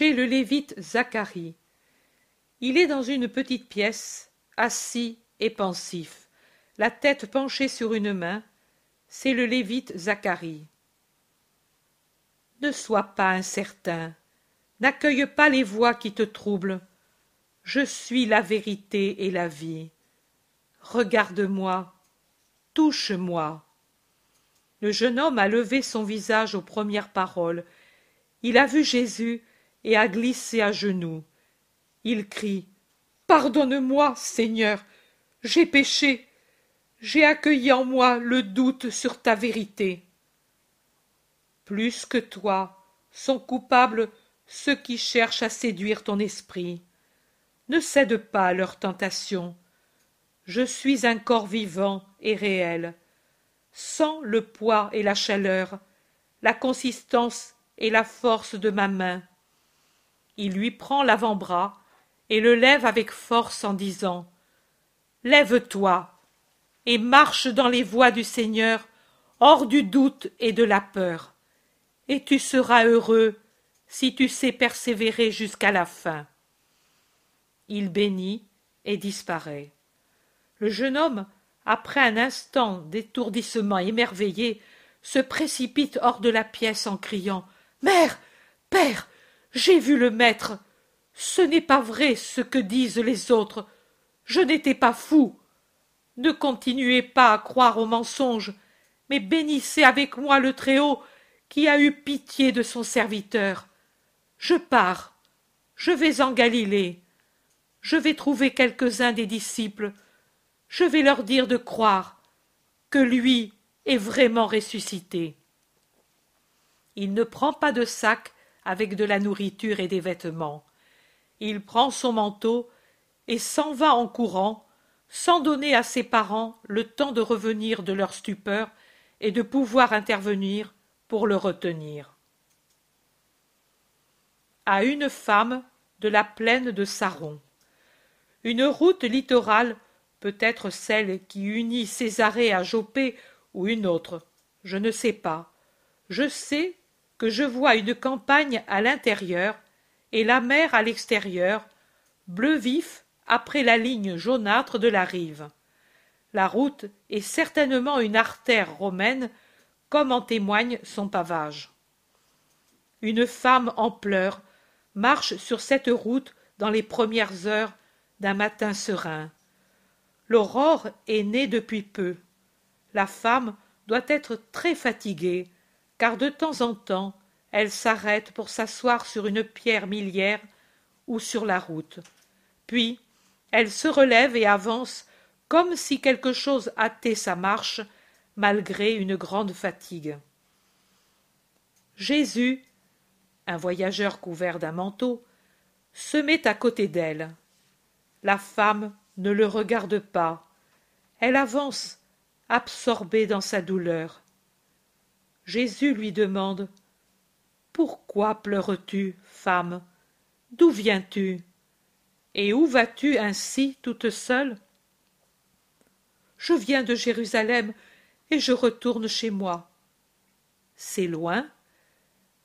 le lévite Zacharie. Il est dans une petite pièce, assis et pensif, la tête penchée sur une main. C'est le lévite Zacharie. Ne sois pas incertain, n'accueille pas les voix qui te troublent. Je suis la vérité et la vie. Regarde-moi, touche-moi. Le jeune homme a levé son visage aux premières paroles. Il a vu Jésus et à glissé à genoux. Il crie Pardonne-moi, Seigneur, j'ai péché, j'ai accueilli en moi le doute sur ta vérité. Plus que toi sont coupables ceux qui cherchent à séduire ton esprit. Ne cède pas à leur tentation. Je suis un corps vivant et réel, sans le poids et la chaleur, la consistance et la force de ma main, il lui prend l'avant-bras et le lève avec force en disant Lève-toi et marche dans les voies du Seigneur, hors du doute et de la peur, et tu seras heureux si tu sais persévérer jusqu'à la fin. Il bénit et disparaît. Le jeune homme, après un instant d'étourdissement émerveillé, se précipite hors de la pièce en criant Mère, père, j'ai vu le maître. Ce n'est pas vrai ce que disent les autres. Je n'étais pas fou. Ne continuez pas à croire aux mensonges, mais bénissez avec moi le Très-Haut qui a eu pitié de son serviteur. Je pars. Je vais en Galilée. Je vais trouver quelques-uns des disciples. Je vais leur dire de croire que lui est vraiment ressuscité. Il ne prend pas de sac avec de la nourriture et des vêtements. Il prend son manteau et s'en va en courant, sans donner à ses parents le temps de revenir de leur stupeur et de pouvoir intervenir pour le retenir. À une femme de la plaine de Saron. Une route littorale, peut-être celle qui unit Césarée à Jopé ou une autre, je ne sais pas. Je sais je vois une campagne à l'intérieur et la mer à l'extérieur, bleu vif après la ligne jaunâtre de la rive. La route est certainement une artère romaine, comme en témoigne son pavage. Une femme en pleurs marche sur cette route dans les premières heures d'un matin serein. L'aurore est née depuis peu. La femme doit être très fatiguée, car de temps en temps elle s'arrête pour s'asseoir sur une pierre millière ou sur la route. Puis elle se relève et avance comme si quelque chose hâtait sa marche malgré une grande fatigue. Jésus, un voyageur couvert d'un manteau, se met à côté d'elle. La femme ne le regarde pas. Elle avance, absorbée dans sa douleur jésus lui demande pourquoi pleures-tu femme d'où viens-tu et où vas-tu ainsi toute seule je viens de jérusalem et je retourne chez moi c'est loin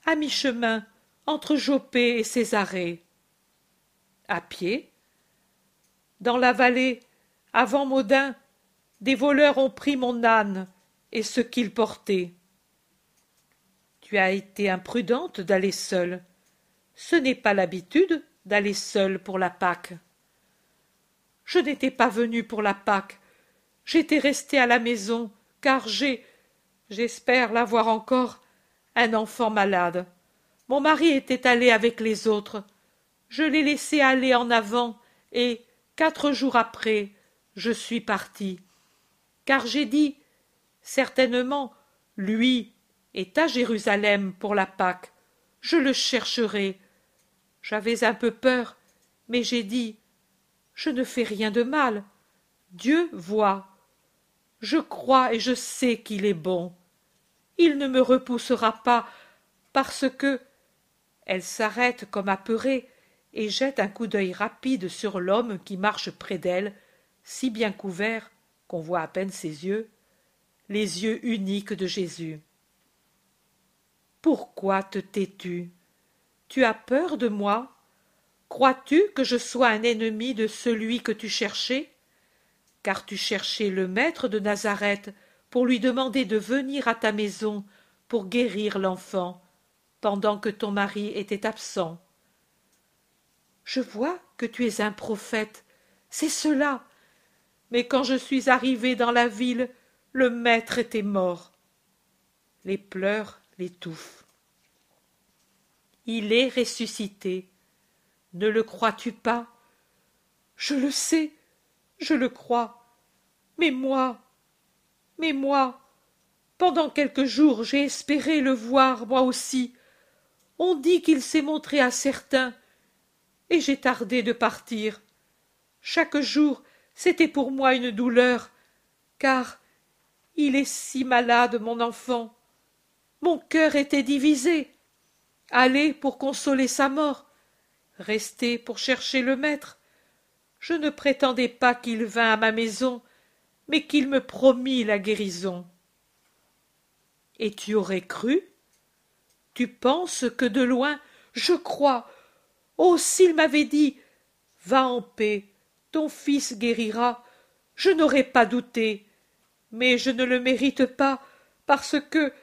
à mi-chemin entre Jopé et Césarée. À pied Dans la vallée, avant Modin, des voleurs ont pris mon âne et ce qu'ils portaient. » Tu as été imprudente d'aller seule. Ce n'est pas l'habitude d'aller seule pour la Pâque. Je n'étais pas venue pour la Pâque. J'étais restée à la maison, car j'ai, j'espère l'avoir encore, un enfant malade. Mon mari était allé avec les autres. Je l'ai laissé aller en avant, et, quatre jours après, je suis partie. Car j'ai dit, certainement, lui, et à Jérusalem pour la Pâque. Je le chercherai. J'avais un peu peur, mais j'ai dit Je ne fais rien de mal. Dieu voit. Je crois et je sais qu'il est bon. Il ne me repoussera pas parce que. Elle s'arrête comme apeurée et jette un coup d'œil rapide sur l'homme qui marche près d'elle, si bien couvert qu'on voit à peine ses yeux, les yeux uniques de Jésus. Pourquoi te tais-tu Tu as peur de moi Crois-tu que je sois un ennemi de celui que tu cherchais Car tu cherchais le maître de Nazareth pour lui demander de venir à ta maison pour guérir l'enfant, pendant que ton mari était absent. Je vois que tu es un prophète, c'est cela. Mais quand je suis arrivé dans la ville, le maître était mort. Les pleurs il est ressuscité. Ne le crois-tu pas Je le sais, je le crois. Mais moi, mais moi, pendant quelques jours j'ai espéré le voir, moi aussi. On dit qu'il s'est montré à certains, et j'ai tardé de partir. Chaque jour, c'était pour moi une douleur, car il est si malade, mon enfant. Mon cœur était divisé. Aller pour consoler sa mort, rester pour chercher le maître. Je ne prétendais pas qu'il vînt à ma maison, mais qu'il me promit la guérison. Et tu aurais cru Tu penses que de loin, je crois. Oh, s'il m'avait dit Va en paix, ton fils guérira, je n'aurais pas douté. Mais je ne le mérite pas, parce que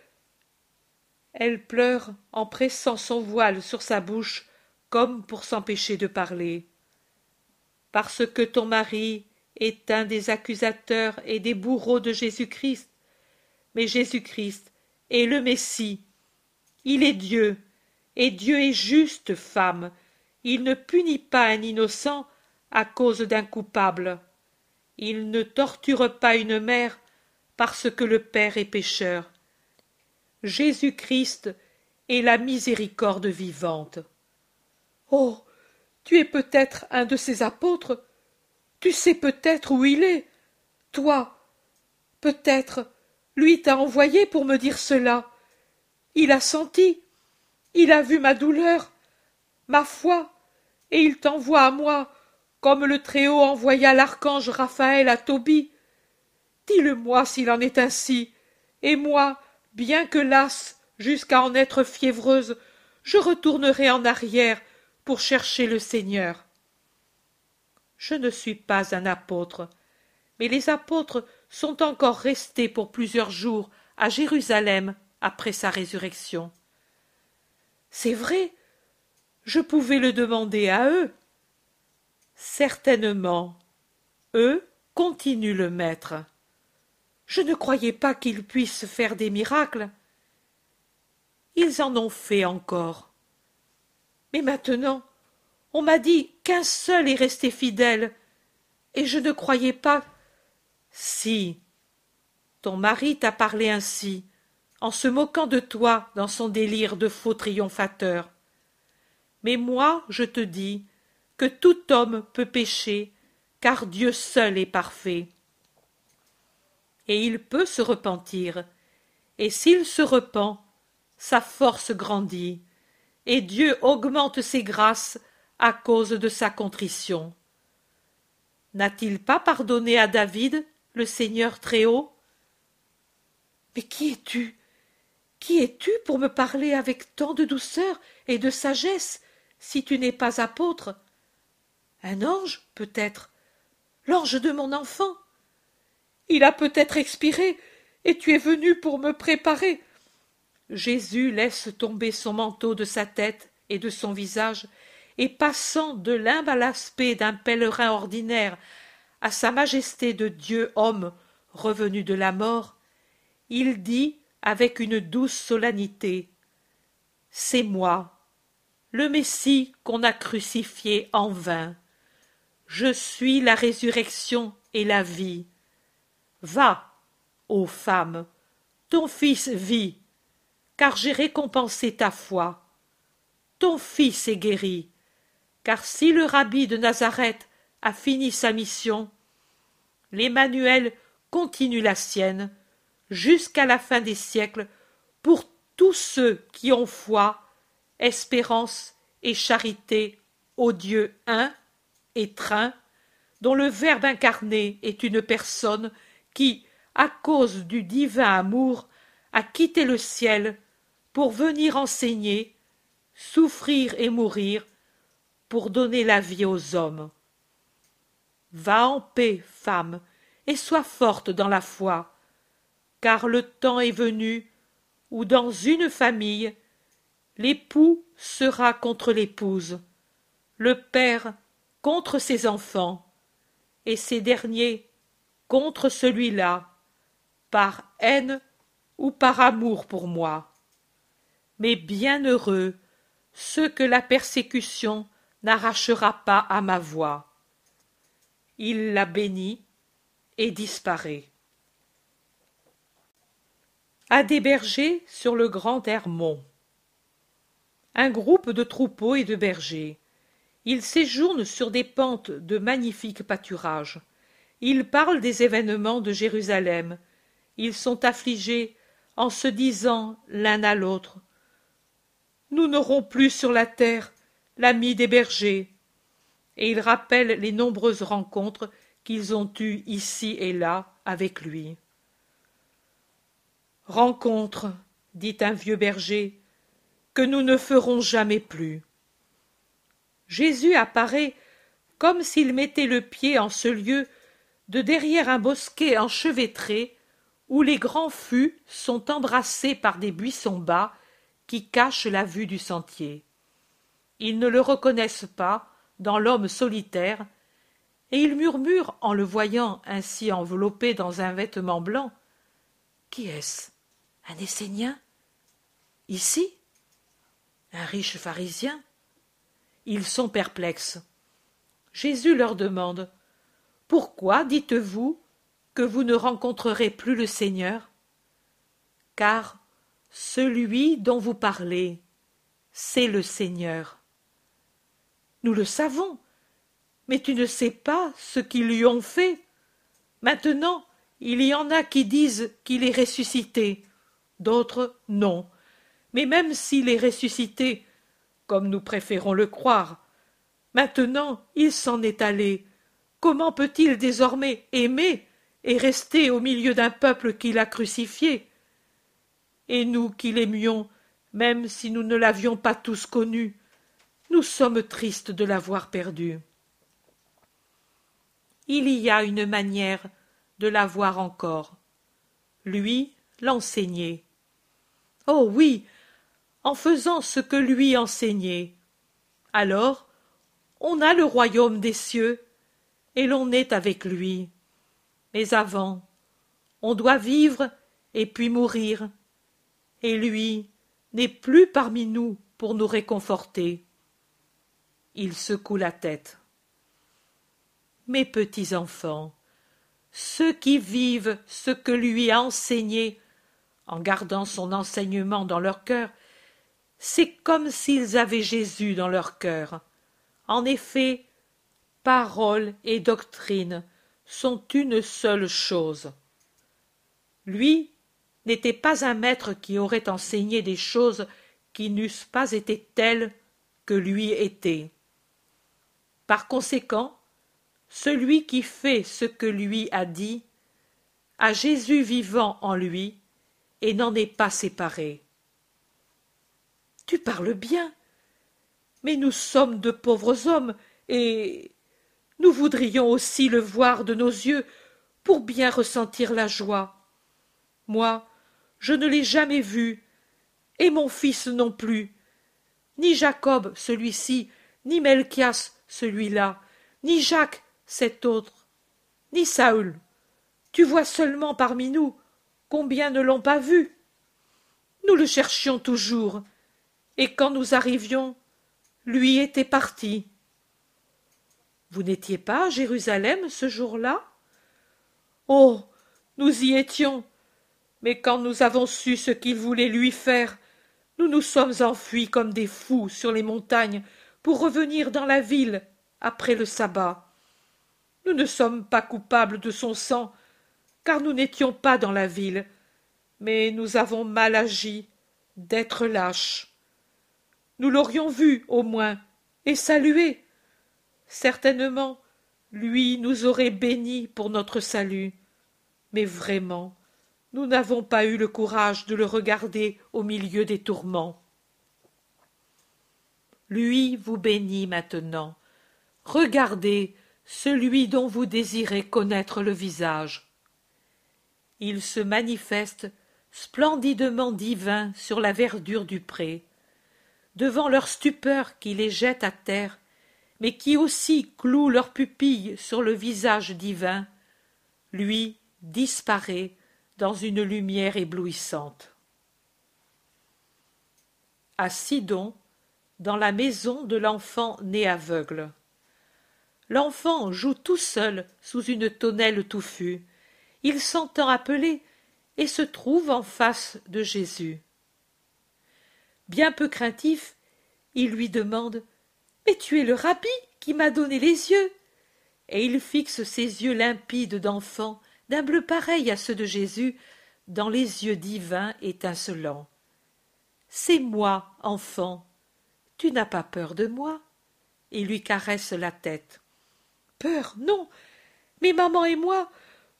elle pleure en pressant son voile sur sa bouche comme pour s'empêcher de parler parce que ton mari est un des accusateurs et des bourreaux de Jésus-Christ. Mais Jésus-Christ est le Messie. Il est Dieu, et Dieu est juste, femme. Il ne punit pas un innocent à cause d'un coupable. Il ne torture pas une mère parce que le père est pécheur. Jésus-Christ et la miséricorde vivante. Oh tu es peut-être un de ses apôtres. Tu sais peut-être où il est. Toi, peut-être, lui t'a envoyé pour me dire cela. Il a senti, il a vu ma douleur, ma foi, et il t'envoie à moi, comme le Très-Haut envoya l'archange Raphaël à Tobie. Dis-le-moi s'il en est ainsi, et moi, bien que lasse jusqu'à en être fiévreuse, je retournerai en arrière pour chercher le Seigneur. Je ne suis pas un apôtre, mais les apôtres sont encore restés pour plusieurs jours à Jérusalem après sa résurrection. C'est vrai, je pouvais le demander à eux. Certainement, eux, continuent le maître je ne croyais pas qu'ils puissent faire des miracles. Ils en ont fait encore. Mais maintenant, on m'a dit qu'un seul est resté fidèle, et je ne croyais pas. Si. Ton mari t'a parlé ainsi, en se moquant de toi dans son délire de faux triomphateur. Mais moi, je te dis que tout homme peut pécher, car Dieu seul est parfait et il peut se repentir. Et s'il se repent, sa force grandit, et Dieu augmente ses grâces à cause de sa contrition. N'a-t-il pas pardonné à David, le Seigneur Très-Haut Mais qui es-tu Qui es-tu pour me parler avec tant de douceur et de sagesse, si tu n'es pas apôtre Un ange, peut-être L'ange de mon enfant il a peut-être expiré, et tu es venu pour me préparer. Jésus laisse tomber son manteau de sa tête et de son visage, et passant de l'humble aspect d'un pèlerin ordinaire à sa majesté de Dieu homme revenu de la mort, il dit avec une douce solennité C'est moi, le Messie qu'on a crucifié en vain. Je suis la résurrection et la vie va ô femme ton fils vit car j'ai récompensé ta foi ton fils est guéri car si le rabbi de nazareth a fini sa mission l'emmanuel continue la sienne jusqu'à la fin des siècles pour tous ceux qui ont foi espérance et charité au Dieu un, étreint, dont le Verbe incarné est une personne qui, à cause du divin amour, a quitté le ciel pour venir enseigner, souffrir et mourir, pour donner la vie aux hommes. Va en paix, femme, et sois forte dans la foi, car le temps est venu où dans une famille l'époux sera contre l'épouse, le père contre ses enfants, et ces derniers contre celui-là, par haine ou par amour pour moi. Mais bienheureux ceux que la persécution n'arrachera pas à ma voix. Il la bénit et disparaît. À des bergers sur le grand Hermont, Un groupe de troupeaux et de bergers. Ils séjournent sur des pentes de magnifiques pâturages. Ils parlent des événements de Jérusalem. Ils sont affligés en se disant l'un à l'autre Nous n'aurons plus sur la terre l'ami des bergers. Et ils rappellent les nombreuses rencontres qu'ils ont eues ici et là avec lui. Rencontres, dit un vieux berger, que nous ne ferons jamais plus. Jésus apparaît comme s'il mettait le pied en ce lieu de derrière un bosquet enchevêtré où les grands fûts sont embrassés par des buissons bas qui cachent la vue du sentier. Ils ne le reconnaissent pas dans l'homme solitaire, et ils murmurent en le voyant ainsi enveloppé dans un vêtement blanc. Qui est-ce Un Essénien Ici Un riche pharisien Ils sont perplexes. Jésus leur demande pourquoi dites-vous que vous ne rencontrerez plus le Seigneur Car celui dont vous parlez, c'est le Seigneur. Nous le savons, mais tu ne sais pas ce qu'ils lui ont fait. Maintenant, il y en a qui disent qu'il est ressuscité, d'autres non. Mais même s'il est ressuscité, comme nous préférons le croire, maintenant il s'en est allé, comment peut-il désormais aimer et rester au milieu d'un peuple qui l'a crucifié Et nous qui l'aimions, même si nous ne l'avions pas tous connu, nous sommes tristes de l'avoir perdu. Il y a une manière de l'avoir encore. Lui l'enseigner. Oh oui, en faisant ce que lui enseignait. Alors, on a le royaume des cieux et l'on est avec lui. Mais avant, on doit vivre et puis mourir. Et lui n'est plus parmi nous pour nous réconforter. Il secoue la tête. Mes petits enfants, ceux qui vivent ce que lui a enseigné, en gardant son enseignement dans leur cœur, c'est comme s'ils avaient Jésus dans leur cœur. En effet, paroles et doctrine sont une seule chose. Lui n'était pas un maître qui aurait enseigné des choses qui n'eussent pas été telles que lui était. Par conséquent, celui qui fait ce que lui a dit a Jésus vivant en lui et n'en est pas séparé. Tu parles bien, mais nous sommes de pauvres hommes et nous voudrions aussi le voir de nos yeux pour bien ressentir la joie. Moi, je ne l'ai jamais vu, et mon fils non plus, ni Jacob celui-ci, ni Melchias celui-là, ni Jacques cet autre, ni Saül. Tu vois seulement parmi nous combien ne l'ont pas vu. Nous le cherchions toujours, et quand nous arrivions, lui était parti. Vous n'étiez pas à Jérusalem ce jour-là Oh nous y étions. Mais quand nous avons su ce qu'il voulait lui faire, nous nous sommes enfuis comme des fous sur les montagnes pour revenir dans la ville après le sabbat. Nous ne sommes pas coupables de son sang, car nous n'étions pas dans la ville, mais nous avons mal agi d'être lâches. Nous l'aurions vu, au moins, et salué, certainement lui nous aurait bénis pour notre salut mais vraiment nous n'avons pas eu le courage de le regarder au milieu des tourments lui vous bénit maintenant regardez celui dont vous désirez connaître le visage il se manifeste splendidement divin sur la verdure du pré devant leur stupeur qui les jette à terre mais qui aussi clouent leurs pupilles sur le visage divin, lui disparaît dans une lumière éblouissante. À Sidon, dans la maison de l'enfant né aveugle. L'enfant joue tout seul sous une tonnelle touffue. Il s'entend appeler et se trouve en face de Jésus. Bien peu craintif, il lui demande mais tu es le rabbi qui m'a donné les yeux. Et il fixe ses yeux limpides d'enfant, d'un bleu pareil à ceux de Jésus, dans les yeux divins étincelants. C'est moi, enfant. Tu n'as pas peur de moi. et lui caresse la tête. Peur, non. Mais maman et moi,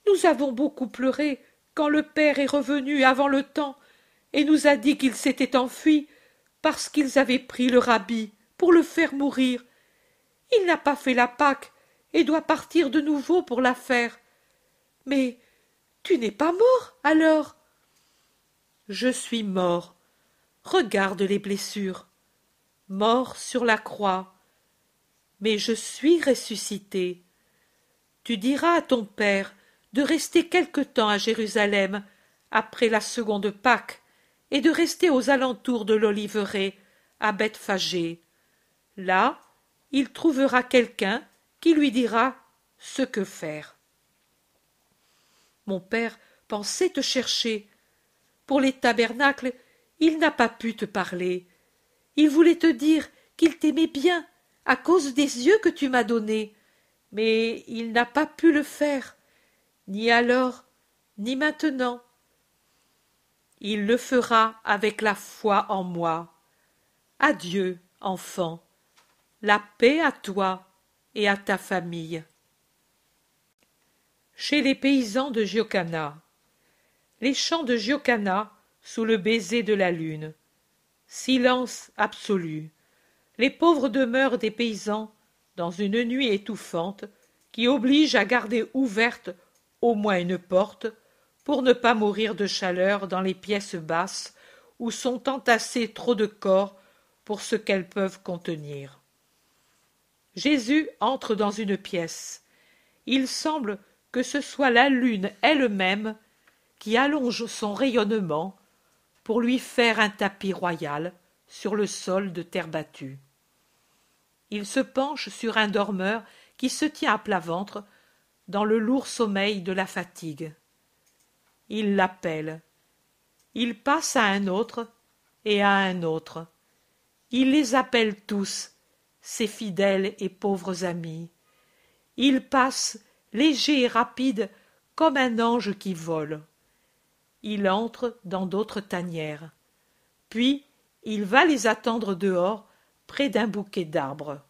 nous avons beaucoup pleuré quand le père est revenu avant le temps et nous a dit qu'il s'était enfui parce qu'ils avaient pris le rabbi pour le faire mourir. Il n'a pas fait la Pâque et doit partir de nouveau pour la faire. Mais tu n'es pas mort alors Je suis mort. Regarde les blessures. Mort sur la croix. Mais je suis ressuscité. Tu diras à ton père de rester quelque temps à Jérusalem après la seconde Pâque et de rester aux alentours de l'Oliveraie à Bethphagée là il trouvera quelqu'un qui lui dira ce que faire. Mon père pensait te chercher. Pour les tabernacles, il n'a pas pu te parler. Il voulait te dire qu'il t'aimait bien à cause des yeux que tu m'as donnés, mais il n'a pas pu le faire, ni alors, ni maintenant. Il le fera avec la foi en moi. Adieu, enfant. La paix à toi et à ta famille. Chez les paysans de Giocana. Les chants de Giocana sous le baiser de la lune. Silence absolu. Les pauvres demeures des paysans dans une nuit étouffante qui oblige à garder ouverte au moins une porte pour ne pas mourir de chaleur dans les pièces basses où sont entassés trop de corps pour ce qu'elles peuvent contenir. Jésus entre dans une pièce. Il semble que ce soit la lune elle-même qui allonge son rayonnement pour lui faire un tapis royal sur le sol de terre battue. Il se penche sur un dormeur qui se tient à plat ventre dans le lourd sommeil de la fatigue. Il l'appelle. Il passe à un autre et à un autre. Il les appelle tous ses fidèles et pauvres amis. Il passe, léger et rapide, comme un ange qui vole. Il entre dans d'autres tanières. Puis il va les attendre dehors, près d'un bouquet d'arbres.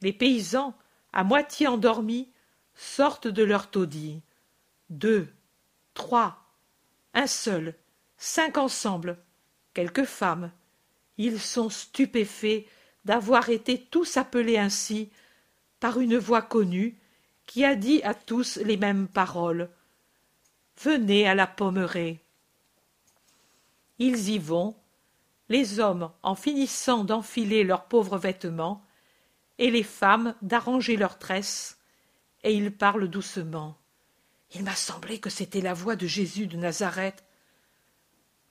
Les paysans, à moitié endormis, sortent de leur taudis. Deux, trois, un seul, cinq ensemble, quelques femmes. Ils sont stupéfaits d'avoir été tous appelés ainsi par une voix connue qui a dit à tous les mêmes paroles. Venez à la pommerée !» Ils y vont, les hommes en finissant d'enfiler leurs pauvres vêtements, et les femmes d'arranger leurs tresses, et ils parlent doucement. Il m'a semblé que c'était la voix de Jésus de Nazareth.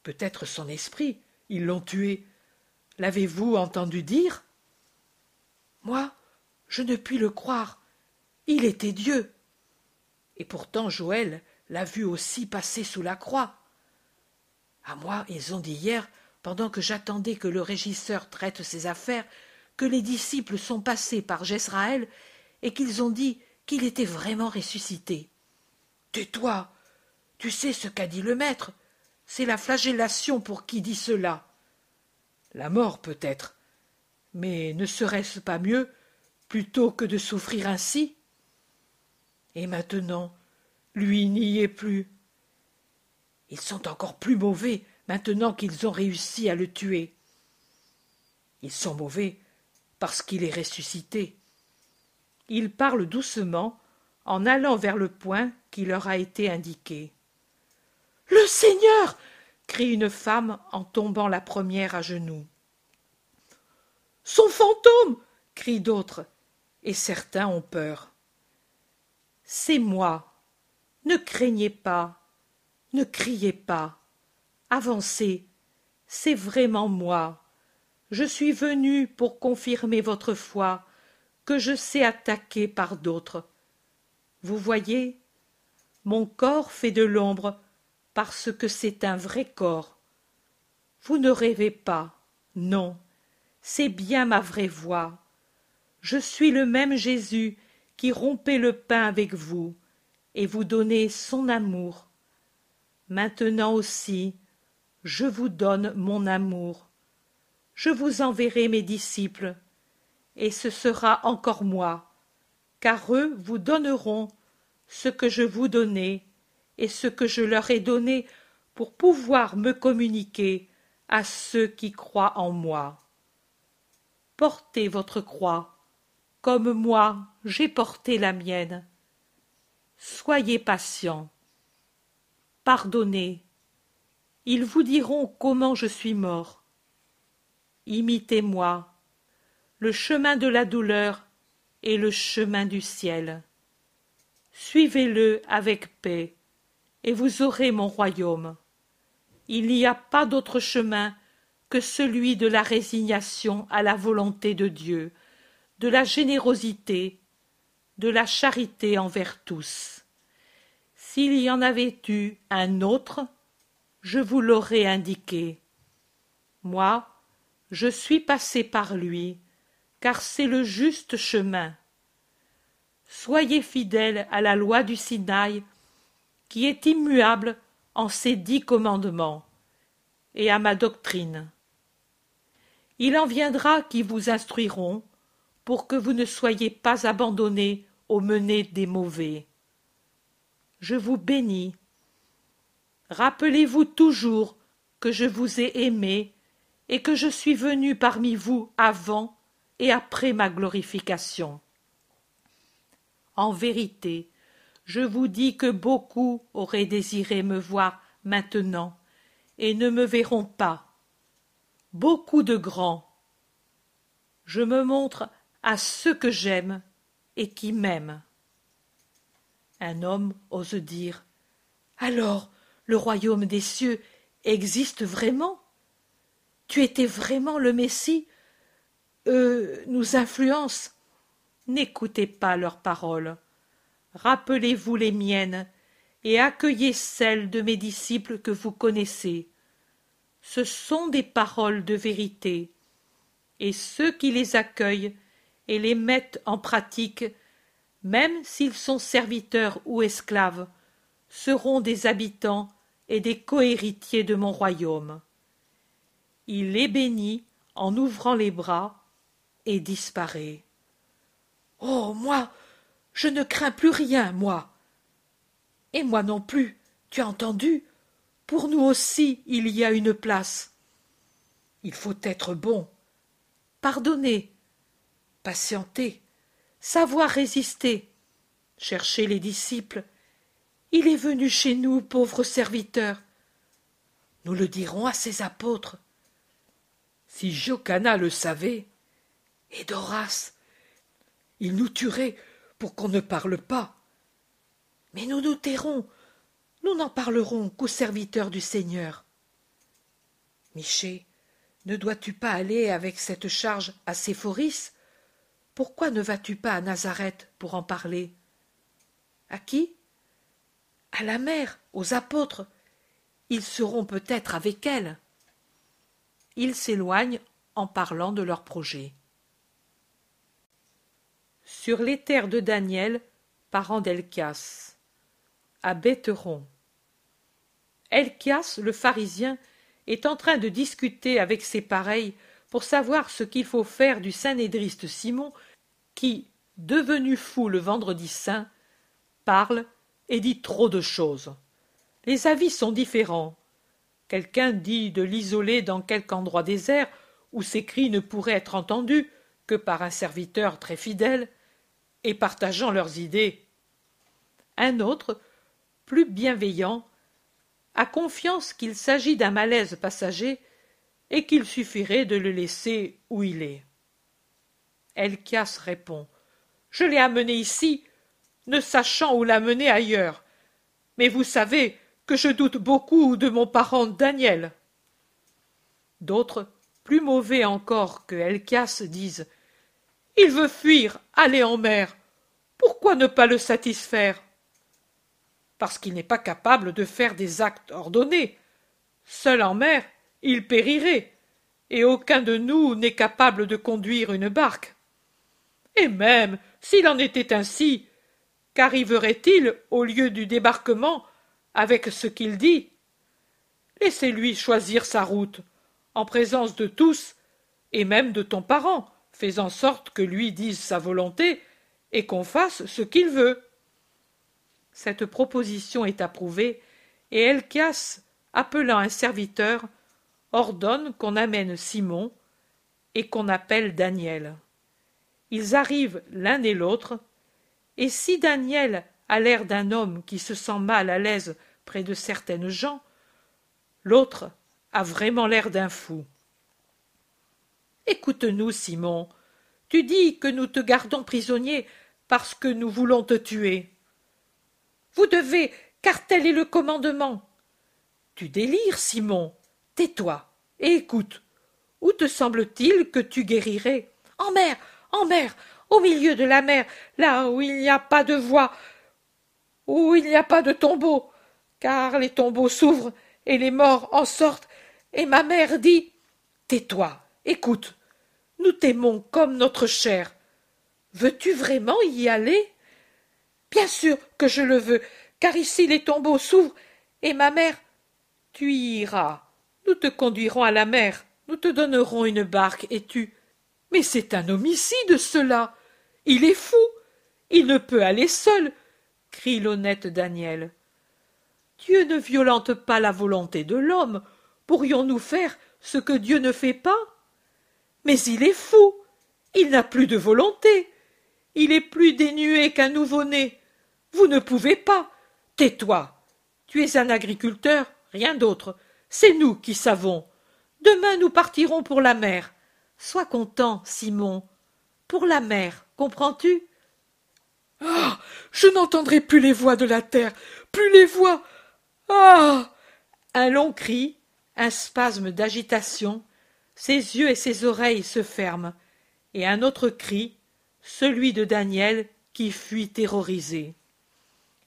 Peut-être son esprit, ils l'ont tué, l'avez-vous entendu dire moi je ne puis le croire il était dieu et pourtant joël l'a vu aussi passer sous la croix À moi ils ont dit hier pendant que j'attendais que le régisseur traite ses affaires que les disciples sont passés par jesraël et qu'ils ont dit qu'il était vraiment ressuscité tais-toi tu sais ce qu'a dit le maître c'est la flagellation pour qui dit cela la mort peut-être mais ne serait-ce pas mieux plutôt que de souffrir ainsi et maintenant lui n'y est plus ils sont encore plus mauvais maintenant qu'ils ont réussi à le tuer ils sont mauvais parce qu'il est ressuscité ils parlent doucement en allant vers le point qui leur a été indiqué le seigneur crie une femme en tombant la première à genoux. Son fantôme crie d'autres, et certains ont peur. C'est moi. Ne craignez pas, ne criez pas. Avancez. C'est vraiment moi. Je suis venu pour confirmer votre foi, que je sais attaquer par d'autres. Vous voyez, mon corps fait de l'ombre parce que c'est un vrai corps. Vous ne rêvez pas, non, c'est bien ma vraie voix. Je suis le même Jésus qui rompait le pain avec vous et vous donnait son amour. Maintenant aussi, je vous donne mon amour. Je vous enverrai mes disciples, et ce sera encore moi, car eux vous donneront ce que je vous donnais et ce que je leur ai donné pour pouvoir me communiquer à ceux qui croient en moi. Portez votre croix, comme moi j'ai porté la mienne. Soyez patients. Pardonnez. Ils vous diront comment je suis mort. Imitez-moi. Le chemin de la douleur est le chemin du ciel. Suivez-le avec paix et vous aurez mon royaume. Il n'y a pas d'autre chemin que celui de la résignation à la volonté de Dieu, de la générosité, de la charité envers tous. S'il y en avait eu un autre, je vous l'aurais indiqué. Moi, je suis passé par lui, car c'est le juste chemin. Soyez fidèles à la loi du Sinaï qui est immuable en ses dix commandements et à ma doctrine. Il en viendra qui vous instruiront pour que vous ne soyez pas abandonnés aux menées des mauvais. Je vous bénis. Rappelez-vous toujours que je vous ai aimé et que je suis venu parmi vous avant et après ma glorification. En vérité, je vous dis que beaucoup auraient désiré me voir maintenant et ne me verront pas. Beaucoup de grands. Je me montre à ceux que j'aime et qui m'aiment. Un homme ose dire Alors, le royaume des cieux existe vraiment Tu étais vraiment le Messie Eux nous influencent N'écoutez pas leurs paroles rappelez-vous les miennes et accueillez celles de mes disciples que vous connaissez. Ce sont des paroles de vérité, et ceux qui les accueillent et les mettent en pratique, même s'ils sont serviteurs ou esclaves, seront des habitants et des cohéritiers de mon royaume. Il les bénit en ouvrant les bras et disparaît. Oh, moi, je ne crains plus rien, moi. Et moi non plus, tu as entendu? Pour nous aussi il y a une place. Il faut être bon, pardonner, patienter, savoir résister, chercher les disciples. Il est venu chez nous, pauvre serviteur. »« Nous le dirons à ses apôtres. Si Jocana le savait, et d'Horace, il nous tuerait pour qu'on ne parle pas. Mais nous nous tairons, nous n'en parlerons qu'aux serviteurs du Seigneur. Miché, ne dois-tu pas aller avec cette charge à Séphoris Pourquoi ne vas-tu pas à Nazareth pour en parler À qui À la mère, aux apôtres. Ils seront peut-être avec elle. Ils s'éloignent en parlant de leur projet sur les terres de Daniel, parent d'Elchias. à Béteron. Elkias, le pharisien, est en train de discuter avec ses pareils pour savoir ce qu'il faut faire du sanédriste Simon qui, devenu fou le vendredi saint, parle et dit trop de choses. Les avis sont différents. Quelqu'un dit de l'isoler dans quelque endroit désert où ses cris ne pourraient être entendus que par un serviteur très fidèle, et partageant leurs idées. Un autre, plus bienveillant, a confiance qu'il s'agit d'un malaise passager et qu'il suffirait de le laisser où il est. Elkias répond Je l'ai amené ici, ne sachant où l'amener ailleurs. Mais vous savez que je doute beaucoup de mon parent Daniel. D'autres, plus mauvais encore que Elkias, disent il veut fuir, aller en mer. Pourquoi ne pas le satisfaire Parce qu'il n'est pas capable de faire des actes ordonnés. Seul en mer, il périrait, et aucun de nous n'est capable de conduire une barque. Et même, s'il en était ainsi, qu'arriverait-il au lieu du débarquement avec ce qu'il dit Laissez-lui choisir sa route, en présence de tous, et même de ton parent, fais en sorte que lui dise sa volonté et qu'on fasse ce qu'il veut. Cette proposition est approuvée, et Elchias, appelant un serviteur, ordonne qu'on amène Simon et qu'on appelle Daniel. Ils arrivent l'un et l'autre, et si Daniel a l'air d'un homme qui se sent mal à l'aise près de certaines gens, l'autre a vraiment l'air d'un fou. Écoute-nous, Simon. Tu dis que nous te gardons prisonnier parce que nous voulons te tuer. Vous devez, car tel est le commandement. Tu délires, Simon. Tais-toi et écoute. Où te semble-t-il que tu guérirais En mer, en mer, au milieu de la mer, là où il n'y a pas de voix, où il n'y a pas de tombeau, car les tombeaux s'ouvrent et les morts en sortent, et ma mère dit Tais-toi écoute nous t'aimons comme notre chair veux-tu vraiment y aller bien sûr que je le veux car ici les tombeaux s'ouvrent et ma mère tu y iras nous te conduirons à la mer nous te donnerons une barque et tu mais c'est un homicide cela il est fou il ne peut aller seul crie l'honnête daniel dieu ne violente pas la volonté de l'homme pourrions nous faire ce que dieu ne fait pas mais il est fou. Il n'a plus de volonté. Il est plus dénué qu'un nouveau-né. Vous ne pouvez pas. Tais-toi. Tu es un agriculteur, rien d'autre. C'est nous qui savons. Demain, nous partirons pour la mer. Sois content, Simon. Pour la mer, comprends-tu Ah Je n'entendrai plus les voix de la terre, plus les voix Ah Un long cri, un spasme d'agitation, ses yeux et ses oreilles se ferment, et un autre cri, celui de Daniel qui fuit terrorisé.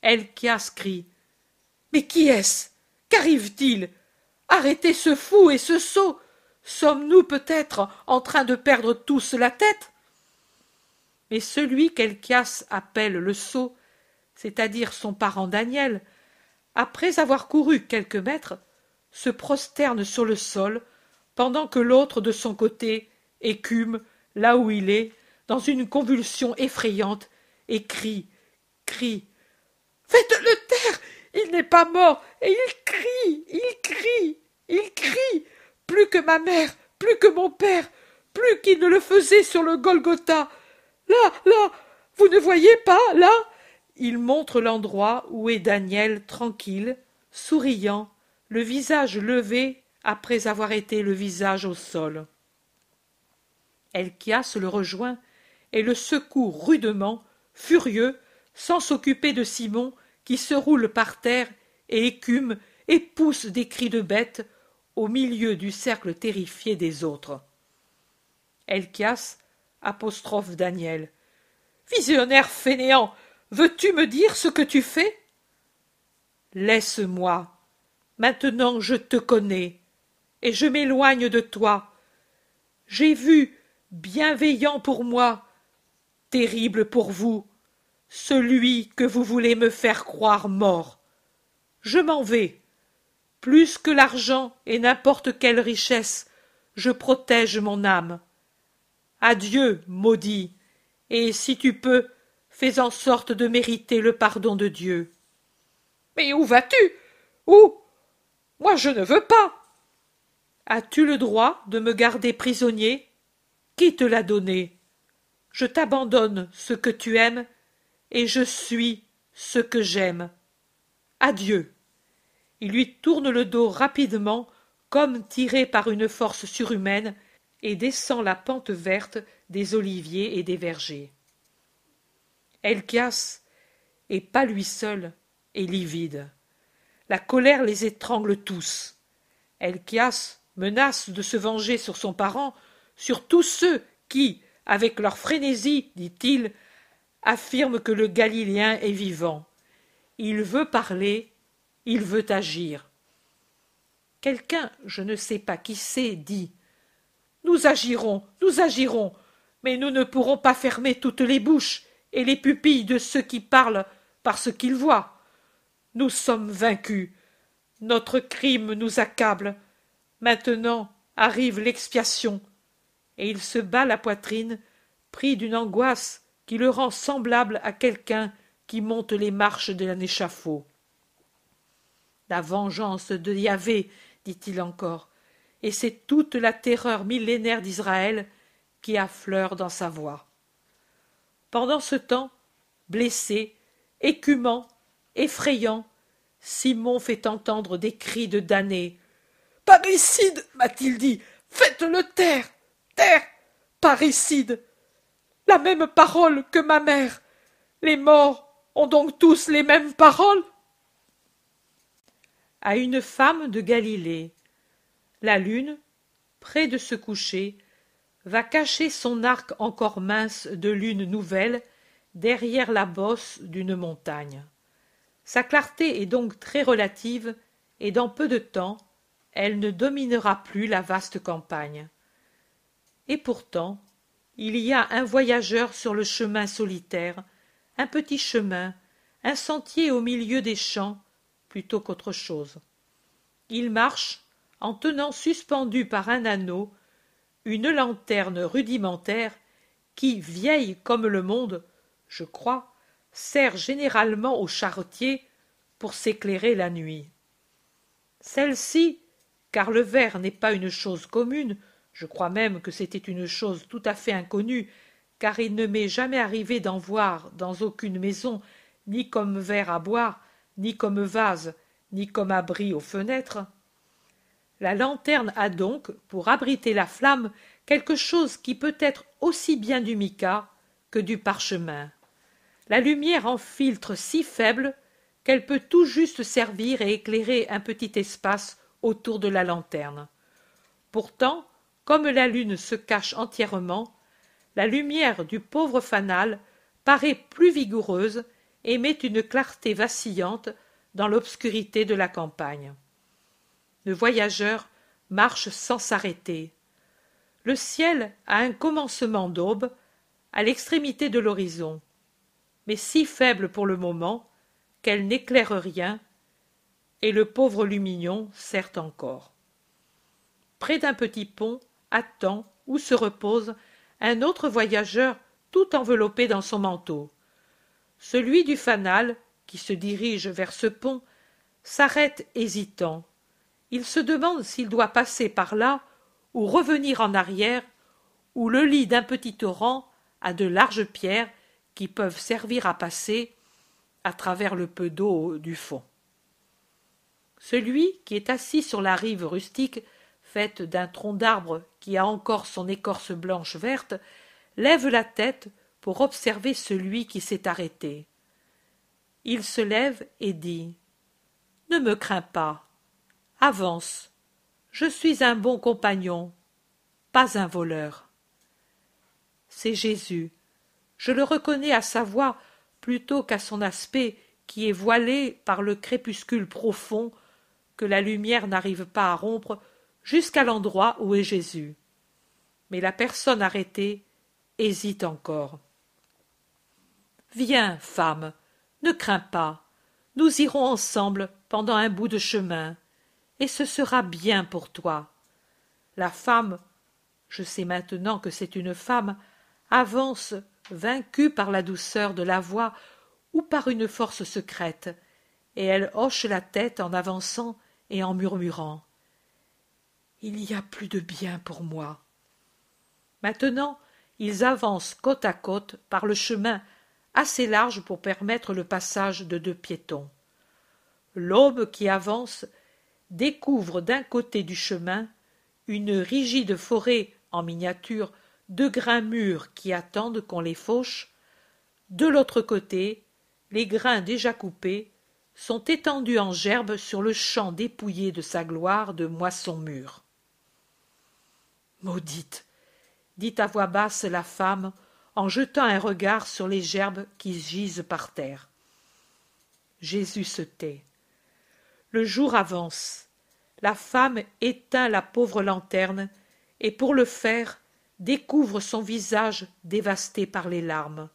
Elkias crie Mais qui est-ce Qu'arrive-t-il Arrêtez ce fou et ce sot Sommes-nous peut-être en train de perdre tous la tête Mais celui qu'Elkias appelle le sot, c'est-à-dire son parent Daniel, après avoir couru quelques mètres, se prosterne sur le sol, pendant que l'autre, de son côté, écume, là où il est, dans une convulsion effrayante, et crie, crie. Faites-le taire Il n'est pas mort Et il crie Il crie Il crie Plus que ma mère Plus que mon père Plus qu'il ne le faisait sur le Golgotha Là Là Vous ne voyez pas Là Il montre l'endroit où est Daniel tranquille, souriant, le visage levé après avoir été le visage au sol. Elkias le rejoint et le secoue rudement, furieux, sans s'occuper de Simon qui se roule par terre et écume et pousse des cris de bête au milieu du cercle terrifié des autres. Elkias apostrophe Daniel. Visionnaire fainéant, veux-tu me dire ce que tu fais Laisse-moi. Maintenant je te connais et je m'éloigne de toi. J'ai vu, bienveillant pour moi, terrible pour vous, celui que vous voulez me faire croire mort. Je m'en vais. Plus que l'argent et n'importe quelle richesse, je protège mon âme. Adieu, maudit, et si tu peux, fais en sorte de mériter le pardon de Dieu. Mais où vas-tu Où Moi, je ne veux pas. As-tu le droit de me garder prisonnier Qui te l'a donné Je t'abandonne ce que tu aimes, et je suis ce que j'aime. Adieu. Il lui tourne le dos rapidement, comme tiré par une force surhumaine, et descend la pente verte des oliviers et des vergers. Elchias, et pas lui seul, est livide. La colère les étrangle tous menace de se venger sur son parent, sur tous ceux qui, avec leur frénésie, dit-il, affirment que le Galiléen est vivant. Il veut parler, il veut agir. Quelqu'un, je ne sais pas qui c'est, dit Nous agirons, nous agirons, mais nous ne pourrons pas fermer toutes les bouches et les pupilles de ceux qui parlent par ce qu'ils voient. Nous sommes vaincus. Notre crime nous accable maintenant arrive l'expiation et il se bat la poitrine pris d'une angoisse qui le rend semblable à quelqu'un qui monte les marches d'un échafaud la vengeance de Yahvé, dit-il encore, et c'est toute la terreur millénaire d'Israël qui affleure dans sa voix. Pendant ce temps, blessé, écumant, effrayant, Simon fait entendre des cris de damnés, Parricide m'a-t-il dit. Faites-le taire. Taire. Parricide. La même parole que ma mère. Les morts ont donc tous les mêmes paroles À une femme de Galilée. La lune, près de se coucher, va cacher son arc encore mince de lune nouvelle derrière la bosse d'une montagne. Sa clarté est donc très relative, et dans peu de temps elle ne dominera plus la vaste campagne et pourtant il y a un voyageur sur le chemin solitaire un petit chemin un sentier au milieu des champs plutôt qu'autre chose il marche en tenant suspendu par un anneau une lanterne rudimentaire qui, vieille comme le monde, je crois, sert généralement aux charretiers pour s'éclairer la nuit. Celle-ci car le verre n'est pas une chose commune, je crois même que c'était une chose tout à fait inconnue, car il ne m'est jamais arrivé d'en voir dans aucune maison, ni comme verre à boire, ni comme vase, ni comme abri aux fenêtres. La lanterne a donc, pour abriter la flamme, quelque chose qui peut être aussi bien du mica que du parchemin. La lumière en filtre si faible qu'elle peut tout juste servir et éclairer un petit espace autour de la lanterne. Pourtant, comme la lune se cache entièrement, la lumière du pauvre fanal paraît plus vigoureuse et met une clarté vacillante dans l'obscurité de la campagne. Le voyageur marche sans s'arrêter. Le ciel a un commencement d'aube à l'extrémité de l'horizon, mais si faible pour le moment qu'elle n'éclaire rien et le pauvre lumignon sert encore près d'un petit pont attend ou se repose un autre voyageur tout enveloppé dans son manteau celui du fanal qui se dirige vers ce pont s'arrête hésitant il se demande s'il doit passer par là ou revenir en arrière où le lit d'un petit torrent a de larges pierres qui peuvent servir à passer à travers le peu d'eau du fond celui qui est assis sur la rive rustique, faite d'un tronc d'arbre qui a encore son écorce blanche verte, lève la tête pour observer celui qui s'est arrêté. Il se lève et dit Ne me crains pas, avance, je suis un bon compagnon, pas un voleur. C'est Jésus. Je le reconnais à sa voix plutôt qu'à son aspect qui est voilé par le crépuscule profond que la lumière n'arrive pas à rompre jusqu'à l'endroit où est Jésus. Mais la personne arrêtée hésite encore. Viens, femme, ne crains pas. Nous irons ensemble pendant un bout de chemin, et ce sera bien pour toi. La femme, je sais maintenant que c'est une femme, avance, vaincue par la douceur de la voix ou par une force secrète, et elle hoche la tête en avançant et en murmurant il n'y a plus de bien pour moi maintenant ils avancent côte à côte par le chemin assez large pour permettre le passage de deux piétons l'aube qui avance découvre d'un côté du chemin une rigide forêt en miniature de grains mûrs qui attendent qu'on les fauche de l'autre côté les grains déjà coupés sont étendus en gerbe sur le champ dépouillé de sa gloire de moisson mûre. Maudite dit à voix basse la femme en jetant un regard sur les gerbes qui gisent par terre. Jésus se tait. Le jour avance. La femme éteint la pauvre lanterne et pour le faire découvre son visage dévasté par les larmes.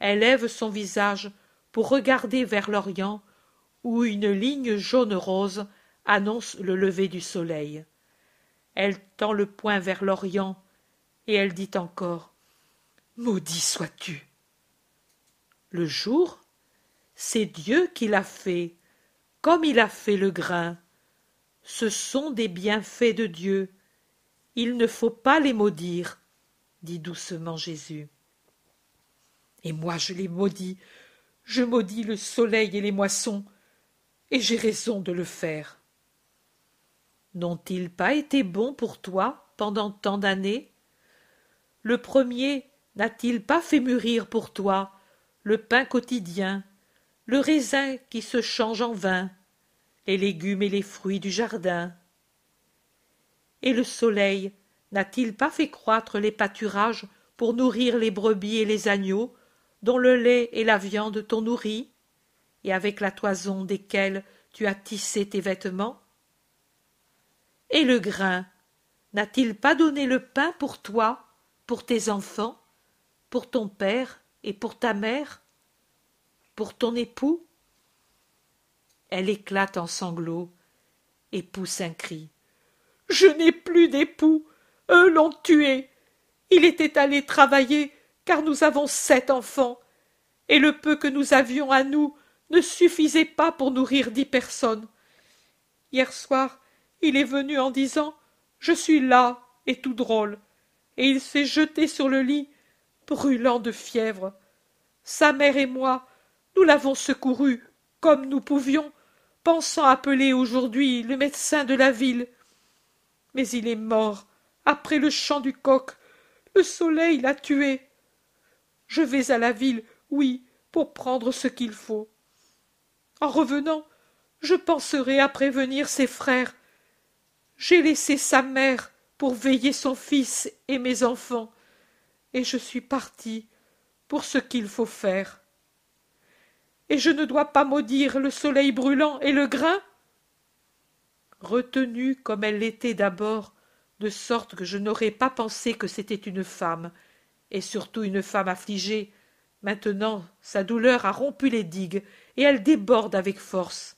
Elle lève son visage pour regarder vers l'Orient où une ligne jaune rose annonce le lever du soleil elle tend le poing vers l'orient et elle dit encore maudit sois-tu le jour c'est dieu qui l'a fait comme il a fait le grain ce sont des bienfaits de dieu il ne faut pas les maudire dit doucement jésus et moi je les maudis je maudis le soleil et les moissons et j'ai raison de le faire. N'ont-ils pas été bons pour toi pendant tant d'années Le premier n'a-t-il pas fait mûrir pour toi le pain quotidien, le raisin qui se change en vin, les légumes et les fruits du jardin Et le soleil n'a-t-il pas fait croître les pâturages pour nourrir les brebis et les agneaux, dont le lait et la viande t'ont nourri et avec la toison desquelles tu as tissé tes vêtements Et le grain n'a-t-il pas donné le pain pour toi, pour tes enfants, pour ton père et pour ta mère, pour ton époux Elle éclate en sanglots et pousse un cri. Je n'ai plus d'époux, eux l'ont tué. Il était allé travailler, car nous avons sept enfants, et le peu que nous avions à nous, ne suffisait pas pour nourrir dix personnes. Hier soir, il est venu en disant Je suis là et tout drôle, et il s'est jeté sur le lit, brûlant de fièvre. Sa mère et moi, nous l'avons secouru comme nous pouvions, pensant appeler aujourd'hui le médecin de la ville. Mais il est mort après le chant du coq. Le soleil l'a tué. Je vais à la ville, oui, pour prendre ce qu'il faut. En revenant, je penserai à prévenir ses frères. J'ai laissé sa mère pour veiller son fils et mes enfants, et je suis partie pour ce qu'il faut faire. Et je ne dois pas maudire le soleil brûlant et le grain Retenue comme elle l'était d'abord, de sorte que je n'aurais pas pensé que c'était une femme, et surtout une femme affligée, maintenant sa douleur a rompu les digues, et elle déborde avec force.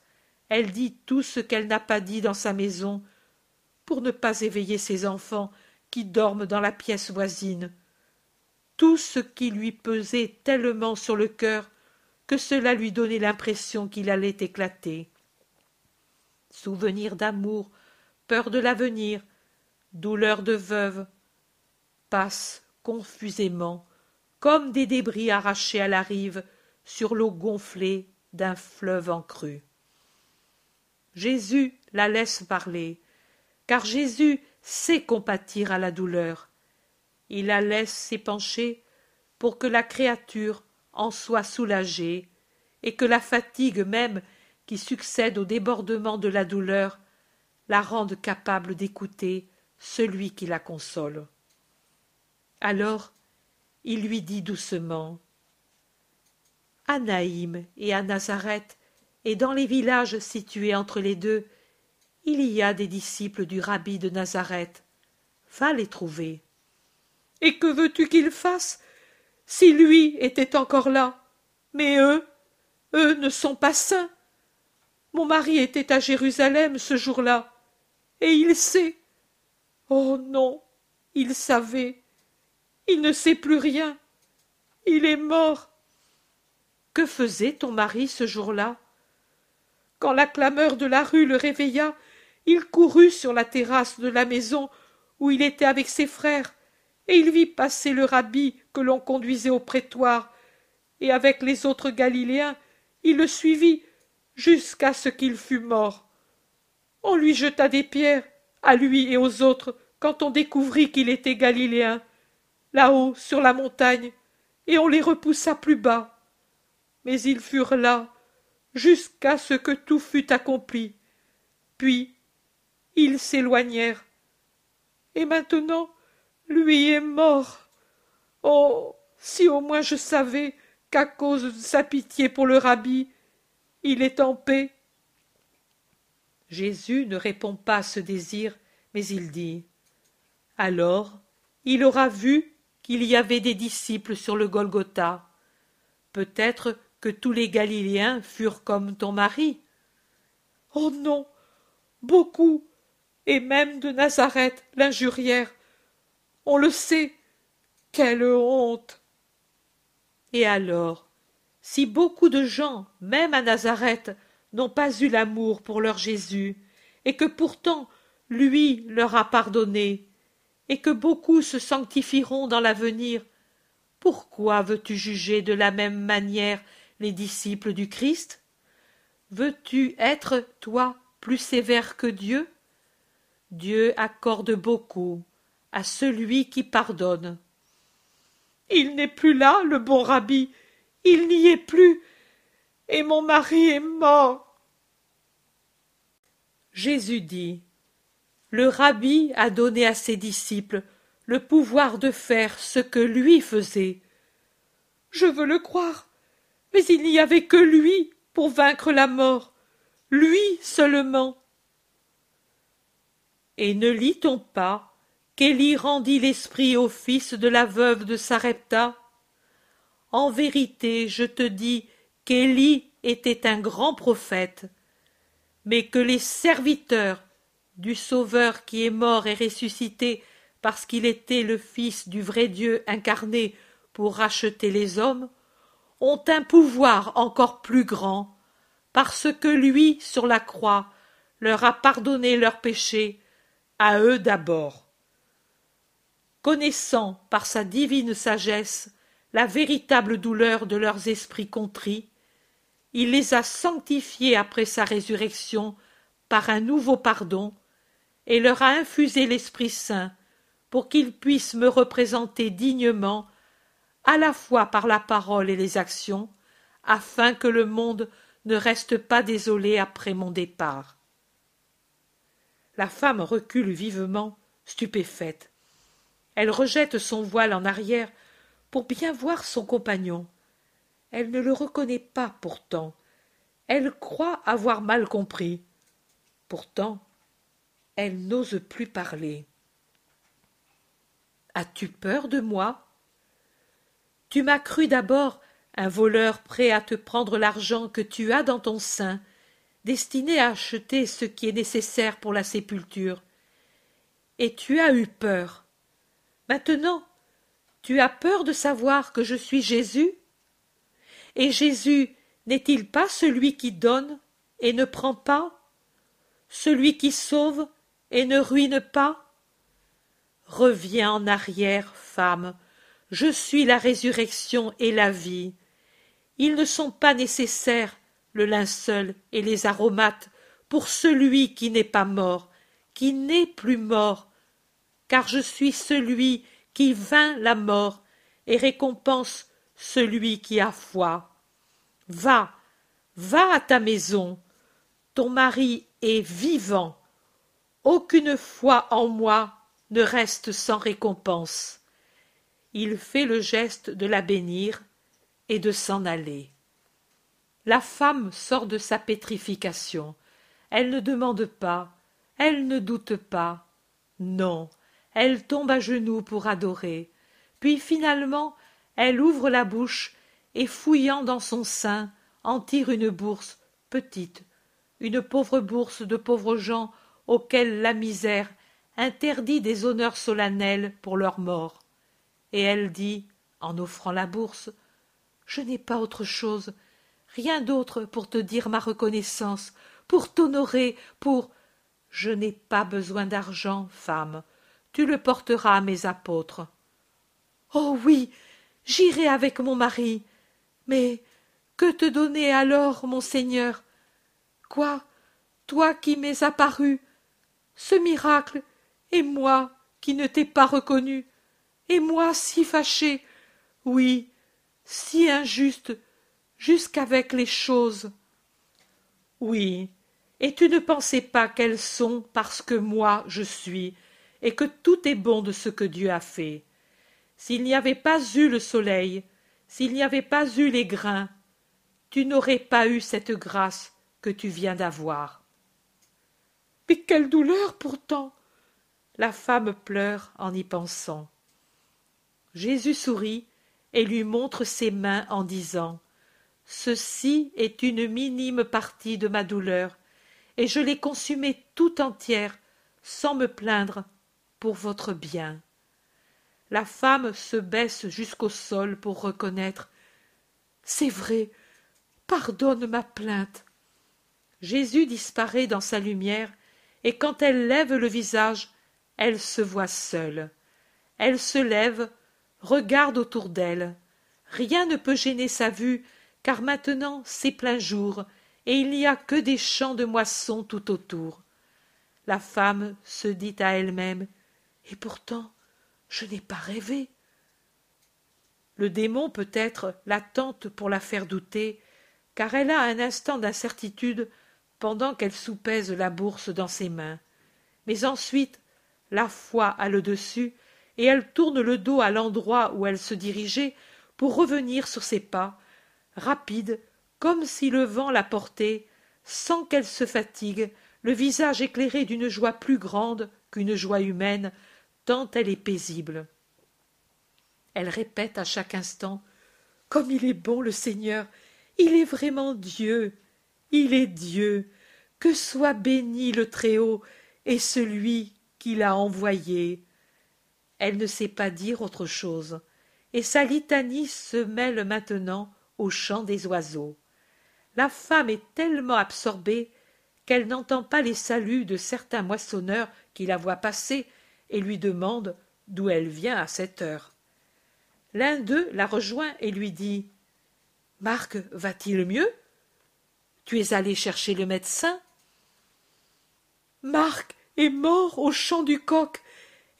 Elle dit tout ce qu'elle n'a pas dit dans sa maison pour ne pas éveiller ses enfants qui dorment dans la pièce voisine. Tout ce qui lui pesait tellement sur le cœur que cela lui donnait l'impression qu'il allait éclater. Souvenirs d'amour, peur de l'avenir, douleur de veuve, passent confusément, comme des débris arrachés à la rive, sur l'eau gonflée d'un fleuve en crue. Jésus la laisse parler, car Jésus sait compatir à la douleur. Il la laisse s'épancher pour que la créature en soit soulagée et que la fatigue même qui succède au débordement de la douleur la rende capable d'écouter celui qui la console. Alors il lui dit doucement à Naïm et à Nazareth, et dans les villages situés entre les deux, il y a des disciples du rabbi de Nazareth. Va les trouver. Et que veux-tu qu'ils fassent si lui était encore là Mais eux, eux ne sont pas saints. Mon mari était à Jérusalem ce jour-là, et il sait. Oh non, il savait. Il ne sait plus rien. Il est mort. Que faisait ton mari ce jour-là Quand la clameur de la rue le réveilla, il courut sur la terrasse de la maison où il était avec ses frères, et il vit passer le rabbi que l'on conduisait au prétoire, et avec les autres Galiléens, il le suivit jusqu'à ce qu'il fût mort. On lui jeta des pierres, à lui et aux autres, quand on découvrit qu'il était Galiléen, là-haut, sur la montagne, et on les repoussa plus bas mais ils furent là jusqu'à ce que tout fût accompli puis ils s'éloignèrent et maintenant lui est mort oh si au moins je savais qu'à cause de sa pitié pour le rabbi il est en paix jésus ne répond pas à ce désir mais il dit alors il aura vu qu'il y avait des disciples sur le golgotha peut-être que tous les Galiléens furent comme ton mari. Oh non. Beaucoup. Et même de Nazareth l'injurière. On le sait. Quelle honte. Et alors, si beaucoup de gens, même à Nazareth, n'ont pas eu l'amour pour leur Jésus, et que pourtant lui leur a pardonné, et que beaucoup se sanctifieront dans l'avenir, pourquoi veux tu juger de la même manière les disciples du Christ Veux-tu être, toi, plus sévère que Dieu Dieu accorde beaucoup à celui qui pardonne. Il n'est plus là, le bon rabbi, il n'y est plus, et mon mari est mort. Jésus dit Le rabbi a donné à ses disciples le pouvoir de faire ce que lui faisait. Je veux le croire, mais il n'y avait que lui pour vaincre la mort lui seulement et ne lit-on pas qu'élie rendit l'esprit au fils de la veuve de sarepta en vérité je te dis qu'élie était un grand prophète mais que les serviteurs du sauveur qui est mort et ressuscité parce qu'il était le fils du vrai dieu incarné pour racheter les hommes ont un pouvoir encore plus grand, parce que lui, sur la croix, leur a pardonné leurs péchés, à eux d'abord. Connaissant par sa divine sagesse la véritable douleur de leurs esprits contrits, il les a sanctifiés après sa résurrection par un nouveau pardon, et leur a infusé l'Esprit Saint pour qu'ils puissent me représenter dignement à la fois par la parole et les actions, afin que le monde ne reste pas désolé après mon départ. La femme recule vivement, stupéfaite. Elle rejette son voile en arrière pour bien voir son compagnon. Elle ne le reconnaît pas pourtant. Elle croit avoir mal compris. Pourtant, elle n'ose plus parler. As-tu peur de moi tu m'as cru d'abord un voleur prêt à te prendre l'argent que tu as dans ton sein, destiné à acheter ce qui est nécessaire pour la sépulture. Et tu as eu peur. Maintenant, tu as peur de savoir que je suis Jésus Et Jésus n'est-il pas celui qui donne et ne prend pas Celui qui sauve et ne ruine pas Reviens en arrière, femme, je suis la résurrection et la vie. Ils ne sont pas nécessaires, le linceul et les aromates, pour celui qui n'est pas mort, qui n'est plus mort, car je suis celui qui vint la mort et récompense celui qui a foi. Va, va à ta maison, ton mari est vivant. Aucune foi en moi ne reste sans récompense il fait le geste de la bénir et de s'en aller. La femme sort de sa pétrification. Elle ne demande pas, elle ne doute pas. Non, elle tombe à genoux pour adorer. Puis finalement, elle ouvre la bouche et fouillant dans son sein, en tire une bourse petite, une pauvre bourse de pauvres gens auxquels la misère interdit des honneurs solennels pour leur mort et elle dit en offrant la bourse je n'ai pas autre chose rien d'autre pour te dire ma reconnaissance pour t'honorer pour je n'ai pas besoin d'argent femme tu le porteras à mes apôtres oh oui j'irai avec mon mari mais que te donner alors mon seigneur quoi toi qui m'es apparu ce miracle et moi qui ne t'ai pas reconnu et moi si fâché oui si injuste jusqu'avec les choses oui et tu ne pensais pas qu'elles sont parce que moi je suis et que tout est bon de ce que dieu a fait s'il n'y avait pas eu le soleil s'il n'y avait pas eu les grains tu n'aurais pas eu cette grâce que tu viens d'avoir mais quelle douleur pourtant la femme pleure en y pensant jésus sourit et lui montre ses mains en disant ceci est une minime partie de ma douleur et je l'ai consumée tout entière sans me plaindre pour votre bien la femme se baisse jusqu'au sol pour reconnaître c'est vrai pardonne ma plainte jésus disparaît dans sa lumière et quand elle lève le visage elle se voit seule elle se lève regarde autour d'elle. Rien ne peut gêner sa vue, car maintenant c'est plein jour, et il n'y a que des champs de moissons tout autour. La femme se dit à elle-même Et pourtant, je n'ai pas rêvé. Le démon peut-être la tente pour la faire douter, car elle a un instant d'incertitude pendant qu'elle soupèse la bourse dans ses mains. Mais ensuite, la foi a le dessus et elle tourne le dos à l'endroit où elle se dirigeait pour revenir sur ses pas, rapide, comme si le vent la portait, sans qu'elle se fatigue, le visage éclairé d'une joie plus grande qu'une joie humaine, tant elle est paisible. Elle répète à chaque instant Comme il est bon le Seigneur, il est vraiment Dieu, il est Dieu, que soit béni le Très-Haut et celui qui l'a envoyé elle ne sait pas dire autre chose et sa litanie se mêle maintenant au chant des oiseaux la femme est tellement absorbée qu'elle n'entend pas les saluts de certains moissonneurs qui la voient passer et lui demandent d'où elle vient à cette heure l'un d'eux la rejoint et lui dit marc va-t-il mieux tu es allé chercher le médecin marc est mort au chant du coq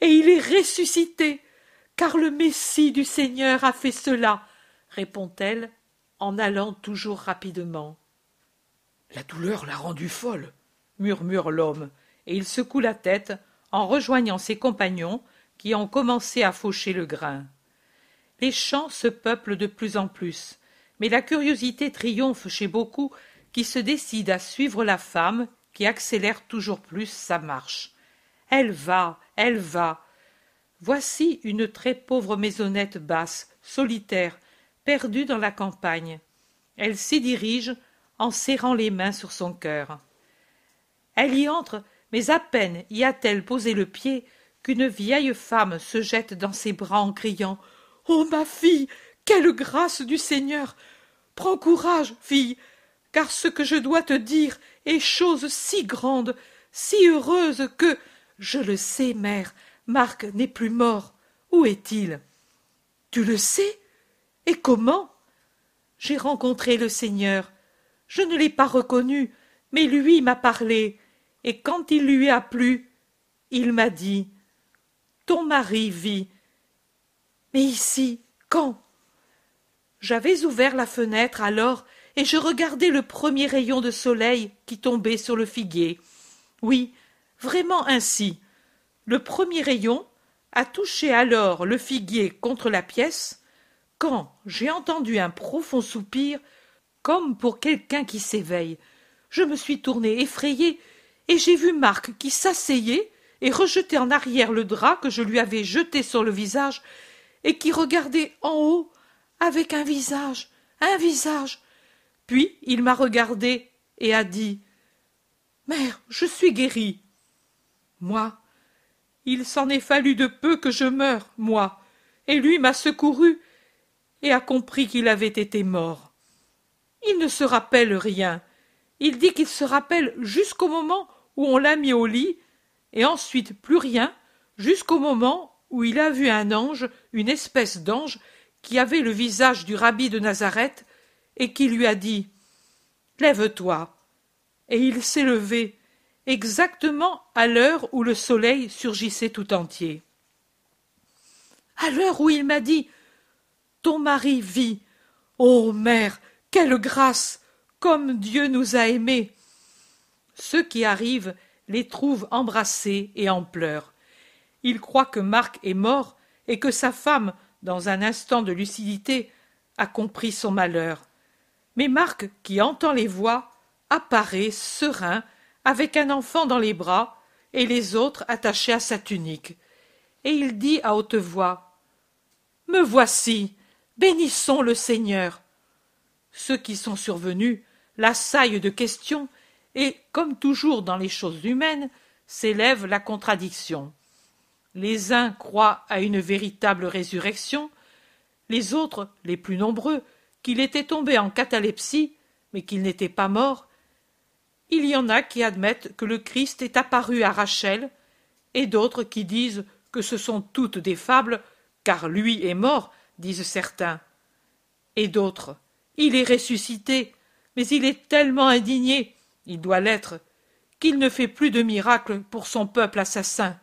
et il est ressuscité, car le Messie du Seigneur a fait cela, répond-elle en allant toujours rapidement. La douleur l'a rendue folle, murmure l'homme, et il secoue la tête en rejoignant ses compagnons qui ont commencé à faucher le grain. Les champs se peuplent de plus en plus, mais la curiosité triomphe chez beaucoup qui se décident à suivre la femme qui accélère toujours plus sa marche. Elle va, elle va. Voici une très pauvre maisonnette basse, solitaire, perdue dans la campagne. Elle s'y dirige en serrant les mains sur son cœur. Elle y entre, mais à peine y a-t-elle posé le pied qu'une vieille femme se jette dans ses bras en criant Ô oh, ma fille, quelle grâce du Seigneur Prends courage, fille, car ce que je dois te dire est chose si grande, si heureuse que je le sais, mère. Marc n'est plus mort. Où est-il Tu le sais Et comment J'ai rencontré le Seigneur. Je ne l'ai pas reconnu, mais lui m'a parlé. Et quand il lui a plu, il m'a dit Ton mari vit. Mais ici, quand J'avais ouvert la fenêtre alors et je regardais le premier rayon de soleil qui tombait sur le figuier. Oui, vraiment ainsi. Le premier rayon a touché alors le figuier contre la pièce, quand j'ai entendu un profond soupir, comme pour quelqu'un qui s'éveille. Je me suis tournée effrayée et j'ai vu Marc qui s'asseyait et rejetait en arrière le drap que je lui avais jeté sur le visage, et qui regardait en haut avec un visage, un visage. Puis il m'a regardé et a dit Mère, je suis guéri moi il s'en est fallu de peu que je meure moi et lui m'a secouru et a compris qu'il avait été mort il ne se rappelle rien il dit qu'il se rappelle jusqu'au moment où on l'a mis au lit et ensuite plus rien jusqu'au moment où il a vu un ange une espèce d'ange qui avait le visage du rabbi de Nazareth et qui lui a dit Lève-toi. Et il s'est levé exactement à l'heure où le soleil surgissait tout entier. À l'heure où il m'a dit Ton mari vit. Ô mère, quelle grâce Comme Dieu nous a aimés Ceux qui arrivent les trouvent embrassés et en pleurs. Ils croient que Marc est mort et que sa femme, dans un instant de lucidité, a compris son malheur. Mais Marc, qui entend les voix, apparaît serein avec un enfant dans les bras et les autres attachés à sa tunique, et il dit à haute voix Me voici, bénissons le Seigneur. Ceux qui sont survenus l'assaillent de questions, et, comme toujours dans les choses humaines, s'élève la contradiction. Les uns croient à une véritable résurrection, les autres, les plus nombreux, qu'il était tombé en catalepsie, mais qu'il n'était pas mort, il y en a qui admettent que le Christ est apparu à Rachel, et d'autres qui disent que ce sont toutes des fables, car lui est mort, disent certains. Et d'autres, il est ressuscité, mais il est tellement indigné, il doit l'être, qu'il ne fait plus de miracles pour son peuple assassin.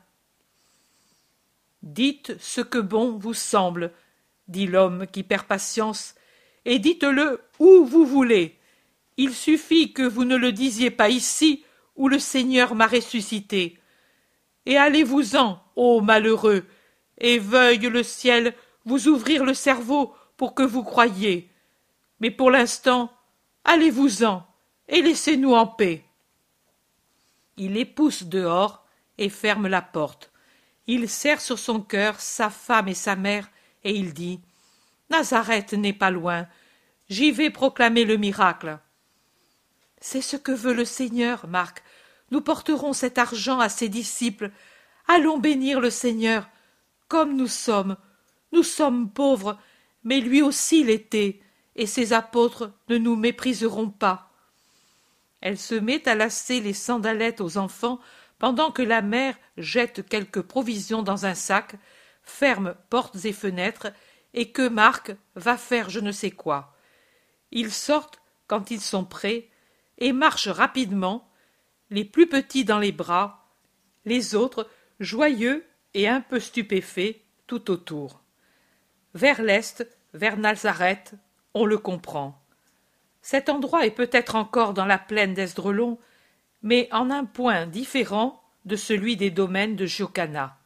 Dites ce que bon vous semble, dit l'homme qui perd patience, et dites-le où vous voulez. Il suffit que vous ne le disiez pas ici, où le Seigneur m'a ressuscité. Et allez-vous-en, ô malheureux, et veuille le ciel vous ouvrir le cerveau pour que vous croyiez. Mais pour l'instant, allez-vous-en, et laissez-nous en paix. Il les pousse dehors et ferme la porte. Il serre sur son cœur sa femme et sa mère, et il dit Nazareth n'est pas loin. J'y vais proclamer le miracle. C'est ce que veut le Seigneur, Marc. Nous porterons cet argent à ses disciples. Allons bénir le Seigneur, comme nous sommes. Nous sommes pauvres, mais lui aussi l'était, et ses apôtres ne nous mépriseront pas. Elle se met à lasser les sandalettes aux enfants pendant que la mère jette quelques provisions dans un sac, ferme portes et fenêtres, et que Marc va faire je ne sais quoi. Ils sortent quand ils sont prêts, et marchent rapidement, les plus petits dans les bras, les autres joyeux et un peu stupéfaits tout autour. Vers l'est, vers Nazareth, on le comprend. Cet endroit est peut-être encore dans la plaine d'Esdrelon, mais en un point différent de celui des domaines de Giocana.